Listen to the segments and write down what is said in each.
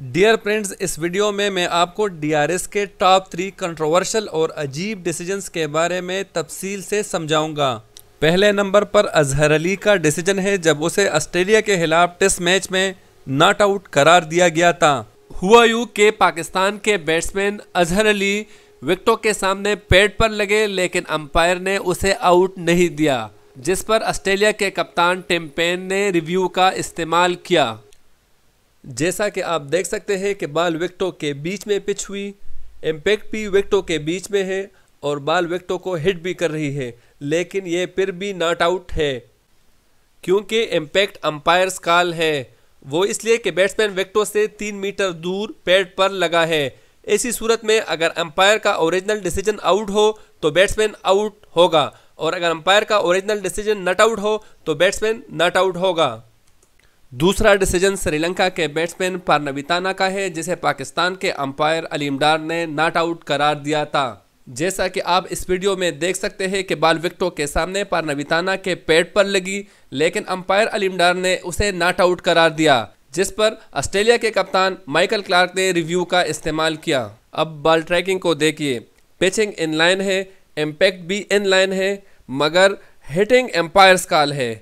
dear friends इस video में मैं आपको डीआरएस के टॉप थ्री कंट्रोवर्शल और अजीब डिसीजंस के बारे में तफसील से समझाऊंगा पहले नंबर पर अजहर अली का डिसीजन है जब उसे ऑस्ट्रेलिया के खिलाफ टेस्ट मैच में नॉट आउट करार दिया गया था हुआ यू के पाकिस्तान के बैट्समैन अजहर अली विकटों के सामने पेड़ पर लगे लेकिन अंपायर ने उसे आउट नहीं दिया जिस पर ऑस्ट्रेलिया के कप्तान टेम्पेन ने रिव्यू का इस्तेमाल किया जैसा कि आप देख सकते हैं कि बाल विकटों के बीच में पिच हुई इम्पैक्ट भी विकटों के बीच में है और बाल विकटों को हिट भी कर रही है लेकिन ये फिर भी नॉट आउट है क्योंकि इम्पैक्ट अंपायर्स काल है वो इसलिए कि बैट्समैन विकटों से तीन मीटर दूर पैड पर लगा है ऐसी सूरत में अगर अंपायर का ओरिजिनल डिसीजन आउट हो तो बैट्समैन आउट होगा और अगर अंपायर का ओरिजिनल डिसीजन नॉट आउट हो तो बैट्समैन नॉट आउट होगा दूसरा डिसीजन श्रीलंका के बैट्समैन पारनविताना का है जिसे पाकिस्तान के अंपायर अलीमडार ने नॉट आउट करार दिया था जैसा कि आप इस वीडियो में देख सकते हैं कि बाल विकटों के सामने पारनविताना के पेट पर लगी लेकिन अंपायर अलीमडार ने उसे नॉट आउट करार दिया जिस पर ऑस्ट्रेलिया के कप्तान माइकल क्लार्क ने रिव्यू का इस्तेमाल किया अब बॉल ट्रैकिंग को देखिए पिचिंग इन लाइन है इम्पैक्ट भी इन लाइन है मगर हिटिंग एम्पायर्स काल है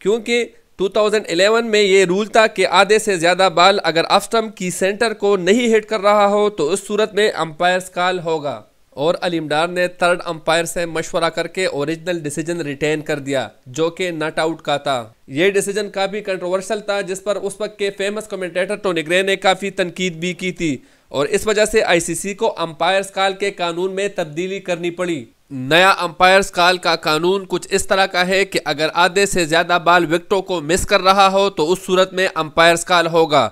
क्योंकि 2011 में ये रूल था कि आधे से ज़्यादा बाल अगर अफ्टम की सेंटर को नहीं हिट कर रहा हो तो उस सूरत में अंपायर्स कॉल होगा और अलीमडार ने थर्ड अंपायर से मशवरा करके ओरिजिनल डिसीजन रिटेन कर दिया जो कि नट आउट का था ये डिसीजन काफ़ी कंट्रोवर्शल था जिस पर उस वक्त के फेमस कमेंटेटर टोनी ग्रे ने काफ़ी तनकीद भी की थी और इस वजह से आईसीसी को अंपायर्स काल के कानून में तब्दीली करनी पड़ी नया अंपायर्स काल का कानून कुछ इस तरह का है कि अगर आधे से ज़्यादा बाल विकटों को मिस कर रहा हो तो उस सूरत में अंपायर्स काल होगा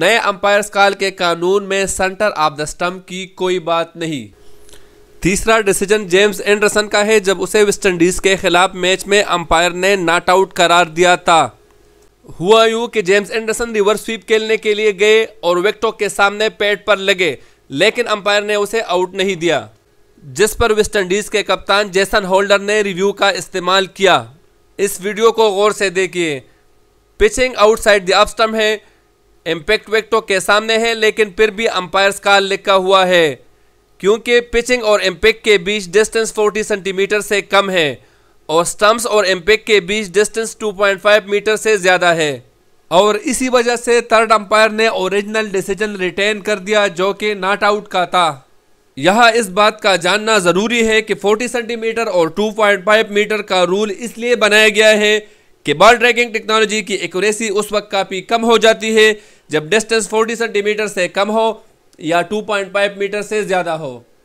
नए अंपायर्स काल के कानून में सेंटर ऑफ द स्टम्प की कोई बात नहीं तीसरा डिसीजन जेम्स एंडरसन का है जब उसे वेस्ट इंडीज़ के ख़िलाफ़ मैच में अंपायर ने नॉट आउट करार दिया था हुआ यूँ कि जेम्स एंडरसन रिवर्स स्वीप खेलने के लिए गए और विकटों के सामने पेट पर लगे लेकिन अंपायर ने उसे आउट नहीं दिया जिस पर वेस्टइंडीज़ के कप्तान जेसन होल्डर ने रिव्यू का इस्तेमाल किया इस वीडियो को गौर से देखिए पिचिंग आउटसाइड द अपस्टम है इम्पैक्ट वेक्टो के सामने है लेकिन फिर भी अंपायर्स का लिखा हुआ है क्योंकि पिचिंग और इम्पैक्ट के बीच डिस्टेंस 40 सेंटीमीटर से कम है और स्टम्प्स और इम्पैक्ट के बीच डिस्टेंस 2.5 मीटर से ज़्यादा है और इसी वजह से थर्ड अंपायर ने ओरिजिनल डिसीजन रिटेन कर दिया जो कि नॉट आउट का था यहाँ इस बात का जानना ज़रूरी है कि 40 सेंटीमीटर और 2.5 मीटर का रूल इसलिए बनाया गया है कि बॉल ट्रैकिंग टेक्नोलॉजी की एक्यूरेसी उस वक्त काफ़ी कम हो जाती है जब डिस्टेंस 40 सेंटीमीटर से कम हो या 2.5 मीटर से ज़्यादा हो